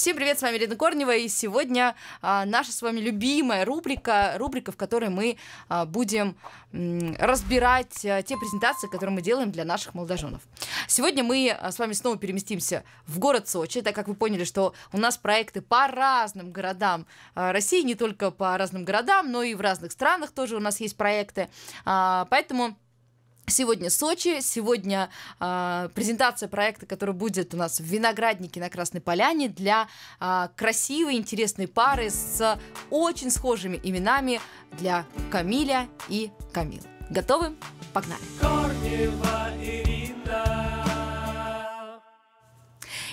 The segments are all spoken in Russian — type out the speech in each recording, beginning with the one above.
Всем привет, с вами Лена Корнева, и сегодня а, наша с вами любимая рубрика, рубрика, в которой мы а, будем м, разбирать а, те презентации, которые мы делаем для наших молодоженов. Сегодня мы а, с вами снова переместимся в город Сочи, так как вы поняли, что у нас проекты по разным городам а, России, не только по разным городам, но и в разных странах тоже у нас есть проекты, а, поэтому... Сегодня Сочи, сегодня э, презентация проекта, который будет у нас в винограднике на Красной Поляне для э, красивой, интересной пары с очень схожими именами для Камиля и Камил. Готовы? Погнали! Корнева, Ирина.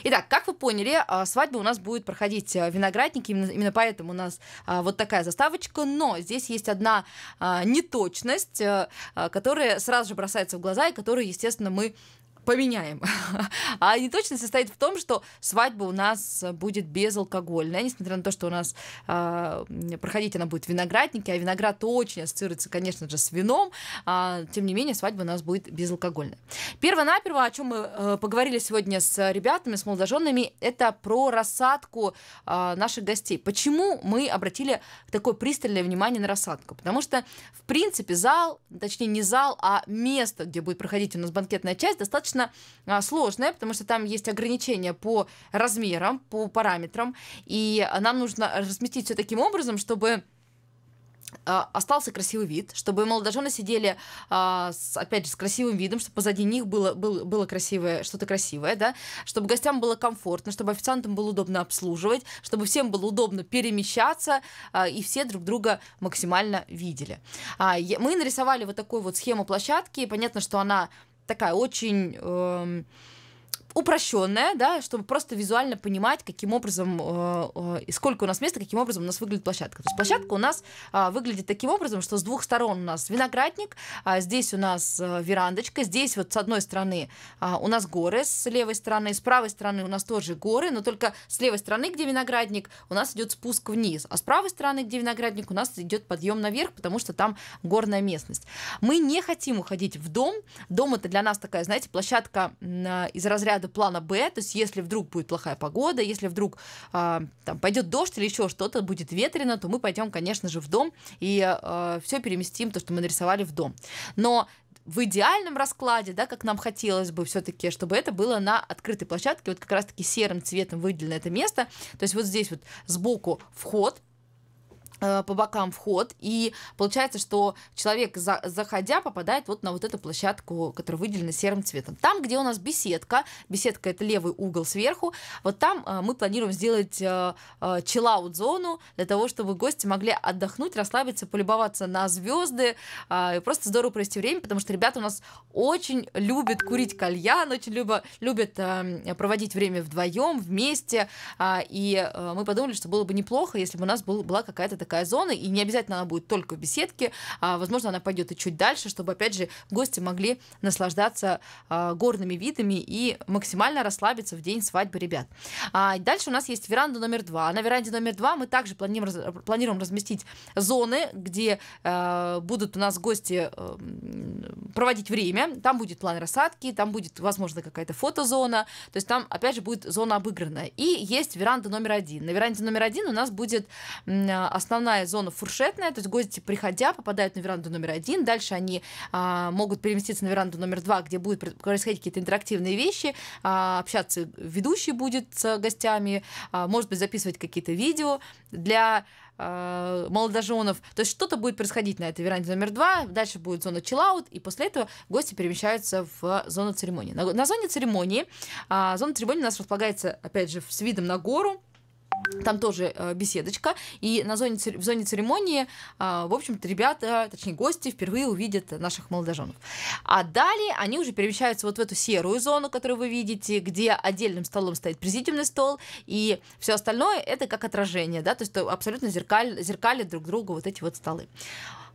Итак, как вы поняли, а, свадьба у нас будет проходить а, в винограднике, именно, именно поэтому у нас а, вот такая заставочка, но здесь есть одна неточность, э, которая сразу же бросается в глаза и которую, естественно, мы поменяем. А неточность состоит в том, что свадьба у нас будет безалкогольная, несмотря на то, что у нас а, проходить она будет в винограднике, а виноград очень ассоциируется, конечно же, с вином, а, тем не менее свадьба у нас будет безалкогольная. Перво-наперво, о чем мы э, поговорили сегодня с ребятами, с молодоженами, это про рассадку а, наших гостей. Почему мы обратили такое пристальное внимание на рассадку? Потому что, в принципе, зал, точнее не зал, а место, где будет проходить у нас банкетная часть, достаточно достаточно а, сложная, потому что там есть ограничения по размерам, по параметрам, и нам нужно разместить все таким образом, чтобы а, остался красивый вид, чтобы молодожены сидели, а, опять же, с красивым видом, чтобы позади них было, было, было красивое, что-то красивое, да, чтобы гостям было комфортно, чтобы официантам было удобно обслуживать, чтобы всем было удобно перемещаться, и все друг друга максимально видели. Мы нарисовали вот такую вот схему площадки, понятно, что она такая очень эм, упрощенная, да, чтобы просто визуально понимать, каким образом э, э, и сколько у нас места, каким образом у нас выглядит площадка. То есть площадка у нас э, выглядит таким образом, что с двух сторон у нас виноградник, а здесь у нас э, верандочка, здесь вот с одной стороны а, у нас горы с левой стороны, с правой стороны у нас тоже горы, но только с левой стороны, где виноградник, у нас идет спуск вниз, а с правой стороны, где виноградник, у нас идет подъем наверх, потому что там горная местность. Мы не хотим уходить в дом. Дом это для нас такая, знаете, площадка из разряда доживая до плана Б, то есть если вдруг будет плохая погода, если вдруг э, там, пойдет дождь или еще что-то, будет ветрено, то мы пойдем, конечно же, в дом и э, а, все переместим, то, что мы нарисовали в дом. Но в идеальном раскладе, да, как нам хотелось бы все-таки, чтобы это было на открытой площадке, вот как раз-таки серым цветом выделено это место, то есть вот здесь вот сбоку вход, Э, по бокам вход, и получается, что человек, за, заходя, попадает вот на вот эту площадку, которая выделена серым цветом. Там, где у нас беседка, беседка — это левый угол сверху, вот там э, мы планируем сделать э, э, чиллаут-зону для того, чтобы гости могли отдохнуть, расслабиться, полюбоваться на звезды, э, и просто здорово провести время, потому что ребята у нас очень любят курить кальян, очень любо, любят э, проводить время вдвоем, вместе, э, и э, мы подумали, что было бы неплохо, если бы у нас был, была какая-то такая зона, и не обязательно она будет только в беседке, а, возможно, она пойдет и чуть дальше, чтобы, опять же, гости могли наслаждаться а, горными видами и максимально расслабиться в день свадьбы ребят. А, дальше у нас есть веранда номер два. На веранде номер два мы также планируем, планируем разместить зоны, где а, будут у нас гости а, проводить время, там будет план рассадки, там будет, возможно, какая-то фотозона, то есть там, опять же, будет зона обыгранная. И есть веранда номер один. На веранде номер один у нас будет основной основная зона фуршетная, то есть гости, приходя, попадают на веранду номер один, дальше они а, могут переместиться на веранду номер два, где будут происходить какие-то интерактивные вещи, а, общаться ведущий будет с гостями, а, может быть, записывать какие-то видео для а, молодоженов. То есть что-то будет происходить на этой веранде номер два, дальше будет зона чиллаут, и после этого гости перемещаются в зону церемонии. На, на зоне церемонии, а, зона церемонии у нас располагается, опять же, с видом на гору, там тоже э, беседочка. И на зоне, в зоне церемонии, э, в общем-то, ребята, точнее, гости впервые увидят наших молодоженов. А далее они уже перемещаются вот в эту серую зону, которую вы видите, где отдельным столом стоит президиумный стол, и все остальное это как отражение, да, то есть абсолютно зеркаль, зеркалят друг другу вот эти вот столы.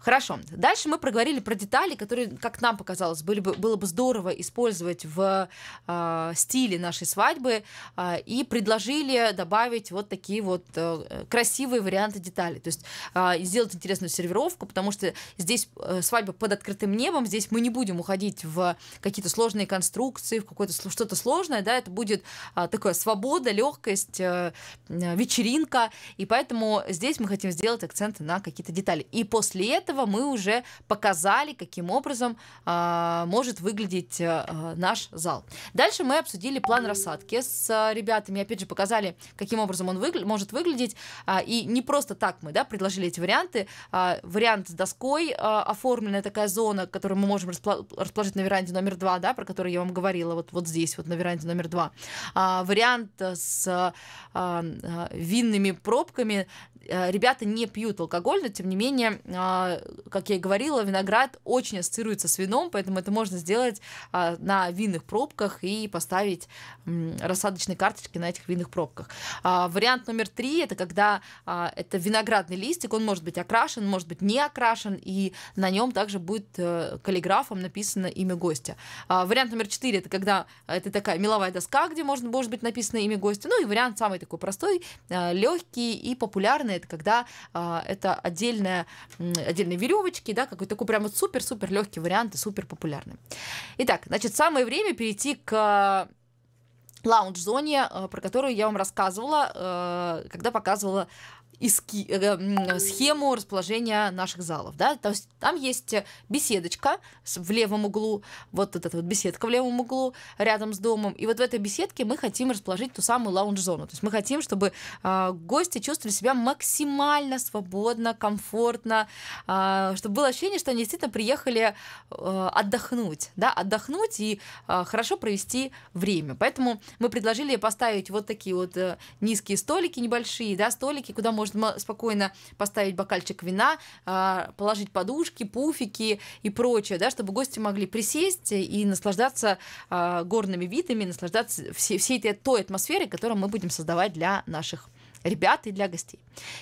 Хорошо. Дальше мы проговорили про детали, которые, как нам показалось, были бы, было бы здорово использовать в э, стиле нашей свадьбы э, и предложили добавить вот такие вот э, красивые варианты деталей. То есть э, сделать интересную сервировку, потому что здесь э, свадьба под открытым небом, здесь мы не будем уходить в какие-то сложные конструкции, в какое-то что-то сложное, да, это будет э, такая свобода, легкость, э, вечеринка, и поэтому здесь мы хотим сделать акцент на какие-то детали. И после этого этого мы уже показали, каким образом э, может выглядеть э, наш зал. Дальше мы обсудили план рассадки с э, ребятами, опять же, показали, каким образом он выгля- может выглядеть. Э, и не просто так мы да, предложили эти варианты. Э, вариант с доской э, оформленная такая зона, которую мы можем распла- расположить на веранде номер два, да, про которую я вам говорила, вот, вот здесь, вот на веранде номер два. А, вариант с а, а, винными пробками Э, ребята не пьют алкоголь, но тем не менее, а, как я и говорила, виноград очень ассоциируется с вином, поэтому это можно сделать а, на винных пробках и поставить рассадочные карточки на этих винных пробках. А, вариант номер три – это когда это виноградный листик, он может быть окрашен, может быть не окрашен, и на нем также будет э, каллиграфом написано имя гостя. Вариант номер четыре – это когда э, это такая меловая доска, где может может быть написано имя гостя. Ну и вариант самый такой простой, легкий и популярный странное, это когда а, это отдельная, отдельные веревочки, да, какой такой прям вот супер-супер легкий вариант и супер популярный. Итак, значит, самое время перейти к лаунж-зоне, э, про которую я вам рассказывала, э, когда показывала иски, э, схему расположения наших залов. Да? То есть там есть беседочка в левом углу, вот эта вот беседка в левом углу рядом с домом. И вот в этой беседке мы хотим расположить ту самую лаунж-зону. То есть мы хотим, чтобы э, гости чувствовали себя максимально свободно, комфортно, э, чтобы было ощущение, что они действительно приехали э, отдохнуть, да, отдохнуть и э, хорошо провести время. Поэтому мы предложили поставить вот такие вот э, низкие столики небольшие, да, столики, куда можно можно спокойно поставить бокальчик вина, а, положить подушки, пуфики и прочее, да, чтобы гости могли присесть и наслаждаться а, горными видами, наслаждаться всей, всей этой той атмосферой, которую мы будем создавать для наших ребят и для гостей.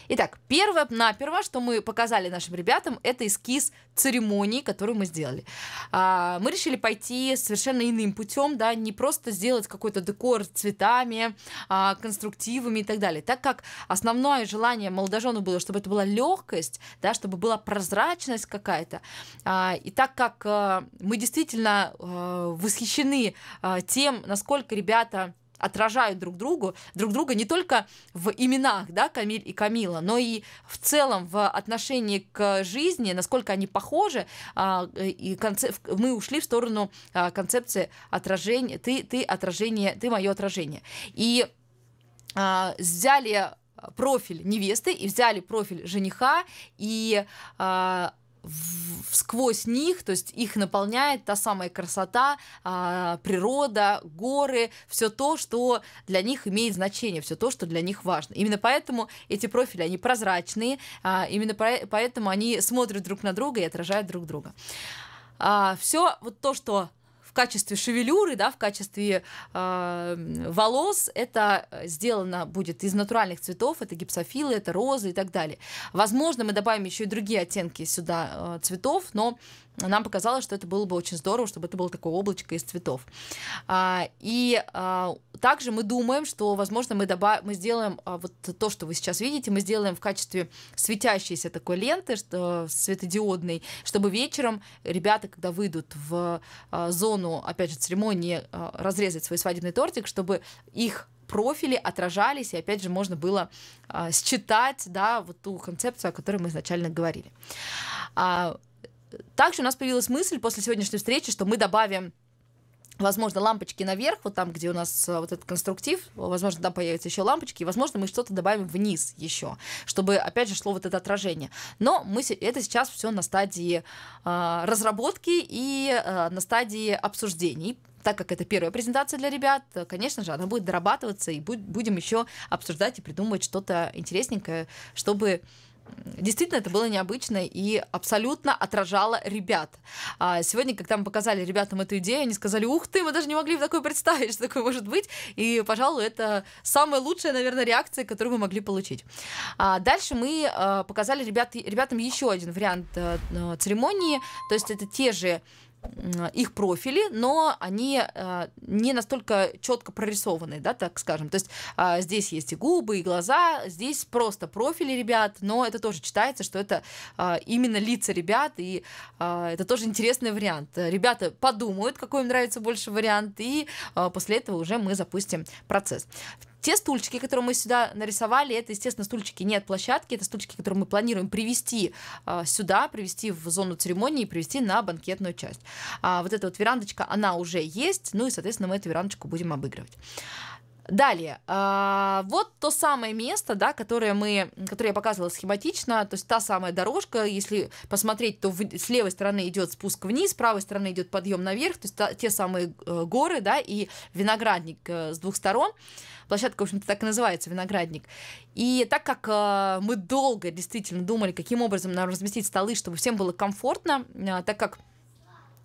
Итак, первое, на первое, что мы показали нашим ребятам, это эскиз церемонии, которую мы сделали. А, мы решили пойти совершенно иным путем, да, не просто сделать какой-то декор цветами, а, конструктивами и так далее, так как основное желание молодожену было, чтобы это была легкость, да, чтобы была прозрачность какая-то, а, и так как э, мы действительно э, восхищены э, тем, насколько ребята отражают друг другу, друг друга не только в именах, да, Камиль и Камила, но и в целом в отношении к жизни, насколько они похожи, а, и концеп... мы ушли в сторону а, концепции отражения, ты, ты отражение, ты мое отражение. И а, взяли профиль невесты и взяли профиль жениха и в, сквозь них, то есть их наполняет та самая красота, э, природа, горы, все то, что для них имеет значение, все то, что для них важно. Именно поэтому эти профили, они прозрачные, э, именно по- поэтому они смотрят друг на друга и отражают друг друга. Э, а, все вот то, что в качестве шевелюры, да, в качестве э, волос это э, сделано будет из натуральных цветов, это гипсофилы, это розы и так далее. Возможно, мы добавим еще и другие оттенки сюда э, цветов, но нам показалось, что это было бы очень здорово, чтобы это было такое облачко из цветов. А, и а, также мы думаем, что, возможно, мы, добав... мы сделаем а, вот то, что вы сейчас видите, мы сделаем в качестве светящейся такой ленты, что, светодиодной, чтобы вечером ребята, когда выйдут в зону, опять же, церемонии разрезать свой свадебный тортик, чтобы их профили отражались, и опять же можно было а, считать, да, вот ту концепцию, о которой мы изначально говорили. А, также у нас появилась мысль после сегодняшней встречи, что мы добавим возможно, лампочки наверх, вот там, где у нас э, вот этот конструктив, возможно, там появятся еще лампочки, и, возможно, мы что-то добавим вниз еще, чтобы, опять же, шло вот это отражение. Но мы это сейчас все на стадии э, разработки и э, на стадии обсуждений. Так как это первая презентация для ребят, э, конечно же, она будет дорабатываться, и будь, будем еще обсуждать и придумывать что-то интересненькое, чтобы действительно это было необычно и абсолютно отражало ребят. А сегодня, когда мы показали ребятам эту идею, они сказали, ух ты, мы даже не могли в такое представить, что такое может быть. И, пожалуй, это самая лучшая, наверное, реакция, которую мы могли получить. А дальше мы а, показали ребят, ребятам еще один вариант э, церемонии, то есть это те же их профили, но они э, не настолько четко прорисованы, да, так скажем. То есть а, здесь есть и губы, и глаза, здесь просто профили ребят, но это тоже читается, что это а, именно лица ребят, и а, это тоже интересный вариант. Ребята подумают, какой им нравится больше вариант, и после этого уже мы запустим процесс. В те стульчики, которые мы сюда нарисовали, это, естественно, стульчики не от площадки, это стульчики, которые мы планируем привести а, сюда, привести в зону церемонии, привести на банкетную часть. А вот эта вот верандочка, она уже есть, ну и, соответственно, мы эту верандочку будем обыгрывать. Далее, а, вот то самое место, да, которое мы, которое я показывала схематично, то есть та самая дорожка, если посмотреть, то в, с левой стороны идет спуск вниз, с правой стороны идет подъем наверх, то есть та, те самые э, горы, да, и виноградник э, с двух сторон. Площадка, в общем-то, так и называется, виноградник. И так как э, мы долго действительно думали, каким образом нам разместить столы, чтобы всем было комфортно, так как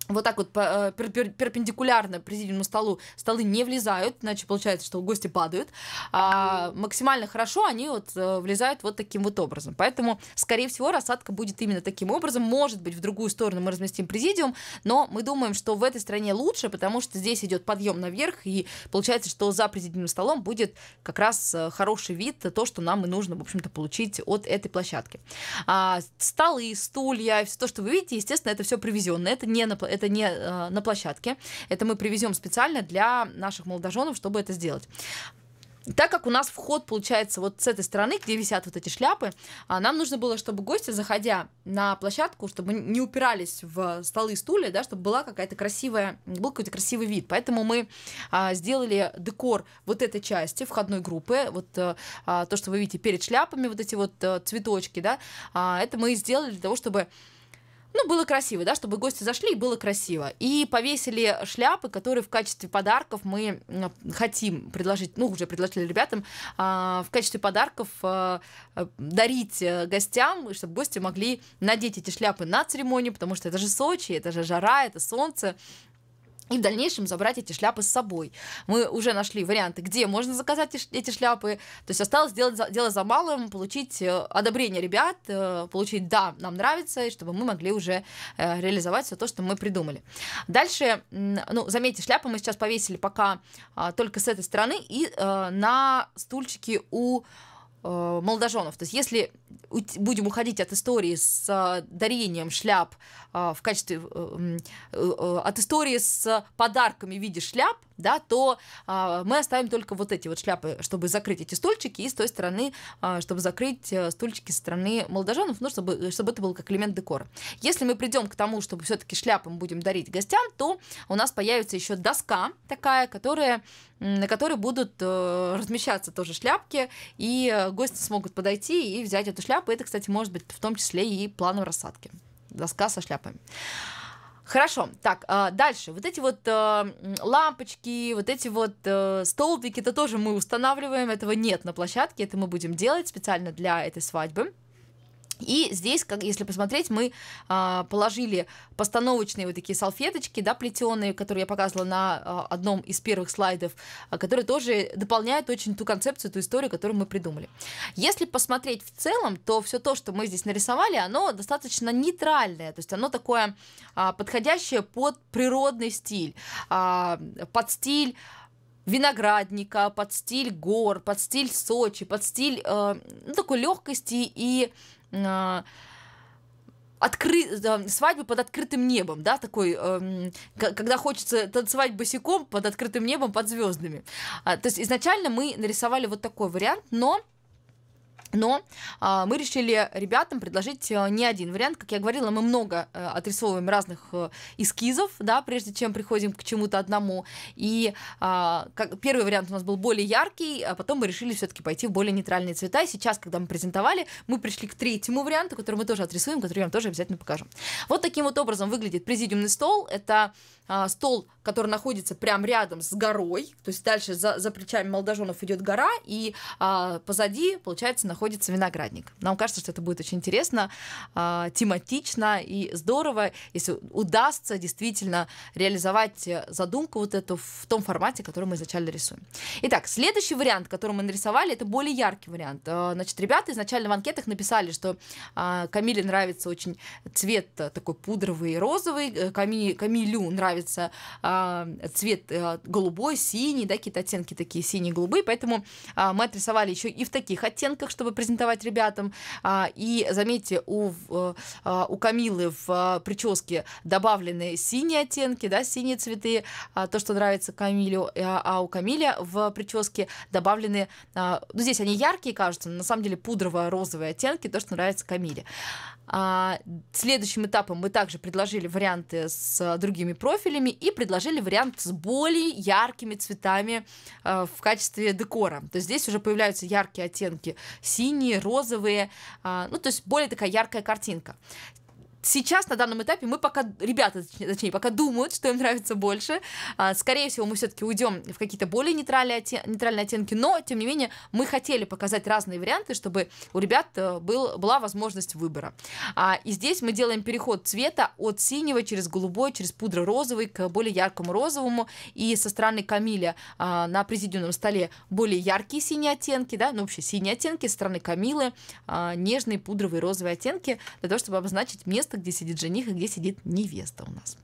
вот так вот э, перпендикулярно президиумному столу столы не влезают, иначе получается, что гости падают. А максимально хорошо они вот э, влезают вот таким вот образом. Поэтому, скорее всего, рассадка будет именно таким образом. Может быть, в другую сторону мы разместим президиум, но мы думаем, что в этой стране лучше, потому что здесь идет подъем наверх, и получается, что за президиумным столом будет как раз э, хороший вид, то, что нам и нужно, в общем-то, получить от этой площадки. А столы, стулья, все то, что вы видите, естественно, это все привезенное, это не на это не э, на площадке, это мы привезем специально для наших молодоженов, чтобы это сделать. Так как у нас вход получается вот с этой стороны, где висят вот эти шляпы, а, нам нужно было, чтобы гости, заходя на площадку, чтобы не упирались в столы и стулья, да, чтобы была какая-то красивая, был какой-то красивый вид. Поэтому мы а, сделали декор вот этой части входной группы, вот э, а, то, что вы видите перед шляпами, вот эти вот э, цветочки, да, это мы сделали для того, чтобы ну, было красиво, да, чтобы гости зашли, и было красиво. И повесили шляпы, которые в качестве подарков мы хотим предложить, ну, уже предложили ребятам, а, в качестве подарков а, э, дарить э, гостям, чтобы гости могли надеть эти шляпы на церемонию, потому что это же Сочи, это же жара, это солнце, и в дальнейшем забрать эти шляпы с собой. Мы уже нашли варианты, где можно заказать эти шляпы. То есть осталось делать дело за малым, получить э, одобрение ребят, э, получить «да, нам нравится», и чтобы мы могли уже э, реализовать все то, что мы придумали. Дальше, ну, заметьте, шляпы мы сейчас повесили пока а, только с этой стороны и на стульчики у Э, молодоженов. То есть если будем уходить от истории с э, дарением шляп э, в качестве... от истории с подарками в виде шляп, да, то мы оставим только вот эти вот шляпы, чтобы закрыть эти стульчики, и с той стороны, чтобы закрыть стульчики со стороны молодоженов, ну, чтобы, чтобы это был как элемент декора. Если мы придем к тому, чтобы все-таки шляпы мы будем дарить гостям, то у нас появится еще доска такая, которая, на которой будут размещаться тоже шляпки, и гости смогут подойти и взять эту шляпу. Это, кстати, может быть в том числе и планом рассадки. Доска со шляпами. Хорошо, так, а, дальше. Вот эти вот э, лампочки, вот эти вот э, столбики, это тоже мы устанавливаем, этого нет на площадке, это мы будем делать специально для этой свадьбы. И здесь, если посмотреть, мы а, положили постановочные вот такие салфеточки, да, плетеные, которые я показывала на а, одном из первых слайдов, а, которые тоже дополняют очень ту концепцию, ту историю, которую мы придумали. Если посмотреть в целом, то все то, что мы здесь нарисовали, оно достаточно нейтральное, то есть оно такое подходящее под природный стиль, под стиль виноградника, под стиль гор, под стиль Сочи, под стиль э, ну, такой легкости и Э, откры... свадьбы под открытым небом, да, такой, эм, когда хочется танцевать босиком под открытым небом, под звездами. А, то есть изначально мы нарисовали вот такой вариант, но но а, мы решили ребятам предложить а, не один вариант. Как я говорила, мы много а, отрисовываем разных а, эскизов, да, прежде чем приходим к чему-то одному. И а, как, первый вариант у нас был более яркий, а потом мы решили все-таки пойти в более нейтральные цвета. И сейчас, когда мы презентовали, мы пришли к третьему варианту, который мы тоже отрисуем, который я вам тоже обязательно покажу. Вот таким вот образом выглядит президиумный стол. Это а, стол, который находится прям рядом с горой, то есть дальше за, за плечами молодоженов идет гора, и а, позади, получается, находится виноградник. Нам кажется, что это будет очень интересно, а, тематично и здорово, если удастся действительно реализовать э, задумку вот эту в том формате, который мы изначально рисуем. Итак, следующий вариант, который мы нарисовали, это более яркий вариант. А, значит, ребята изначально в анкетах написали, что а, Камиле нравится очень цвет э, такой пудровый розовый, э, Ками, Камилю нравится нравится а, цвет а, голубой, синий, да, какие-то оттенки такие синие-голубые, поэтому а, мы отрисовали еще и в таких оттенках, чтобы презентовать ребятам. А, и заметьте, у, э, а, у Камилы в а, прическе добавлены синие оттенки, да, синие цветы, а, то, что нравится Камилю, а, а у Камиля в прическе добавлены, а, ну здесь они яркие кажутся, но на самом деле пудрово-розовые оттенки, то, что нравится Камиле. А, следующим этапом мы также предложили варианты с э, другими профилями и предложили вариант с более яркими цветами а, в качестве декора. То есть здесь уже появляются яркие оттенки, синие, розовые, а, ну то есть более такая яркая картинка сейчас, на данном этапе, мы пока, ребята, точнее, пока думают, что им нравится больше. А, скорее всего, мы все-таки уйдем в какие-то более нейтральные, оттен... нейтральные оттенки, но, тем не менее, мы хотели показать разные варианты, чтобы у ребят э, был, была возможность выбора. А, и здесь мы делаем переход цвета от синего через голубой, через пудро-розовый к более яркому розовому. И со стороны Камиля а, на президиумном столе более яркие синие оттенки, да, ну вообще синие оттенки, со стороны Камилы нежные пудровые розовые оттенки, для того, чтобы обозначить место, невеста, где сидит жених и где сидит невеста у нас.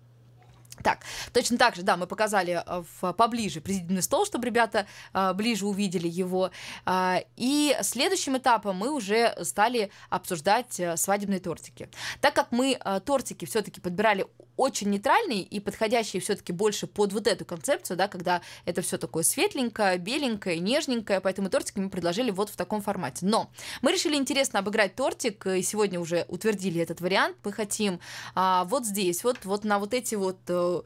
Так, точно так же, да, мы показали э, в, поближе президентный стол, чтобы ребята э, ближе увидели его. Э, и следующим этапом мы уже стали обсуждать э, свадебные тортики. Так как мы э, тортики все-таки подбирали очень нейтральный и подходящий все-таки больше под вот эту концепцию, да, когда это все такое светленькое, беленькое, нежненькое, поэтому тортик мы предложили вот в таком формате. Но мы решили интересно обыграть тортик, и сегодня уже утвердили этот вариант. Мы хотим а, вот здесь, вот, вот на вот эти вот э,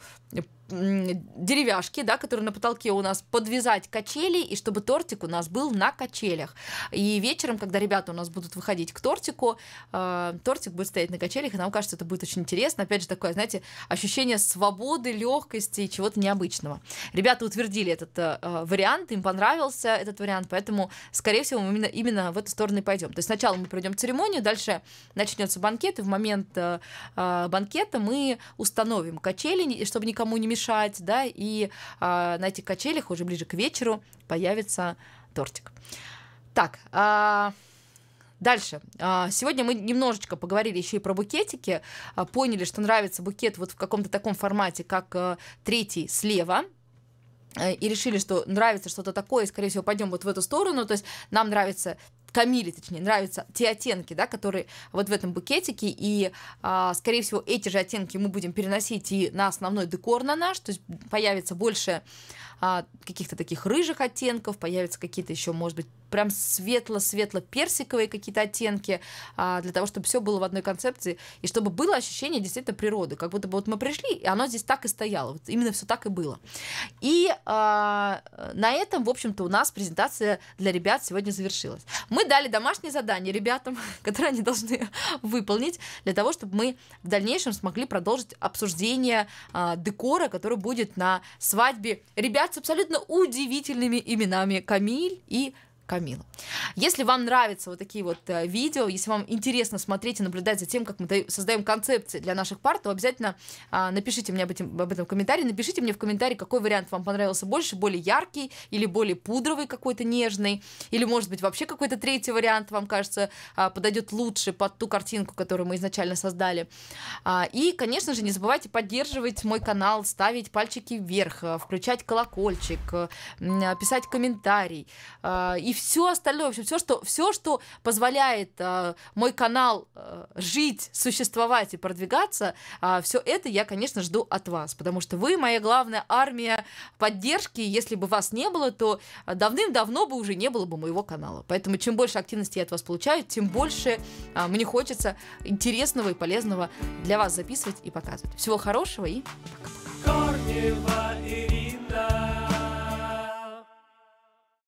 деревяшки, да, которые на потолке у нас, подвязать качели, и чтобы тортик у нас был на качелях. И вечером, когда ребята у нас будут выходить к тортику, э, тортик будет стоять на качелях, и нам кажется, это будет очень интересно. Опять же, такое, знаете, ощущение свободы, легкости и чего-то необычного. Ребята утвердили этот э, э, вариант, им понравился этот вариант, поэтому, скорее всего, мы именно, именно в эту сторону и пойдем. То есть сначала мы пройдем церемонию, дальше начнется банкет, и в момент э, э, банкета мы установим качели, чтобы никому никому не мешать, да, и а, на этих качелях уже ближе к вечеру появится тортик. Так, а... Дальше. А, сегодня мы немножечко поговорили еще и про букетики. А, поняли, что нравится букет вот в каком-то таком формате, как а, третий слева, э, и решили, что нравится что-то такое, и, скорее всего, пойдем вот в эту сторону. То есть нам нравится Камиле, точнее, нравятся те оттенки, да, которые вот в этом букетике, и, э, скорее всего, эти же оттенки мы будем переносить и на основной декор на наш, то есть появится больше э, каких-то таких рыжих оттенков, появятся какие-то еще, может быть, прям светло-светло-персиковые какие-то оттенки, э, для того, чтобы все было в одной концепции, и чтобы было ощущение действительно природы, как будто бы вот мы пришли, и оно здесь так и стояло, вот именно все так и было. И э, на этом, в общем-то, у нас презентация для ребят сегодня завершилась. Мы дали домашнее задание ребятам, которое они должны выполнить, для того, чтобы мы в дальнейшем смогли продолжить обсуждение э, декора, который будет на свадьбе ребят с абсолютно удивительными именами Камиль и Камила. Если вам нравятся вот такие вот э, видео, если вам интересно смотреть и наблюдать за тем, как мы создаем концепции для наших пар, то обязательно э, напишите мне об этом, об этом в комментарии. Напишите мне в комментарии, какой вариант вам понравился больше, более яркий или более пудровый какой-то нежный, или, может быть, вообще какой-то третий вариант вам кажется э, а, подойдет лучше под ту картинку, которую мы изначально создали. Э, и, конечно же, не забывайте поддерживать мой канал, ставить пальчики вверх, э, включать колокольчик, э, э, писать комментарий э, и все остальное, в общем, все, что, все, что позволяет э, мой канал э, жить, существовать и продвигаться, э, а, все это я, конечно, жду от вас, потому что вы моя главная армия поддержки. Если бы вас не было, то давным-давно бы уже не было бы моего канала. Поэтому чем больше активности я от вас получаю, тем больше э, мне хочется интересного и полезного для вас записывать и показывать. Всего хорошего и пока-пока.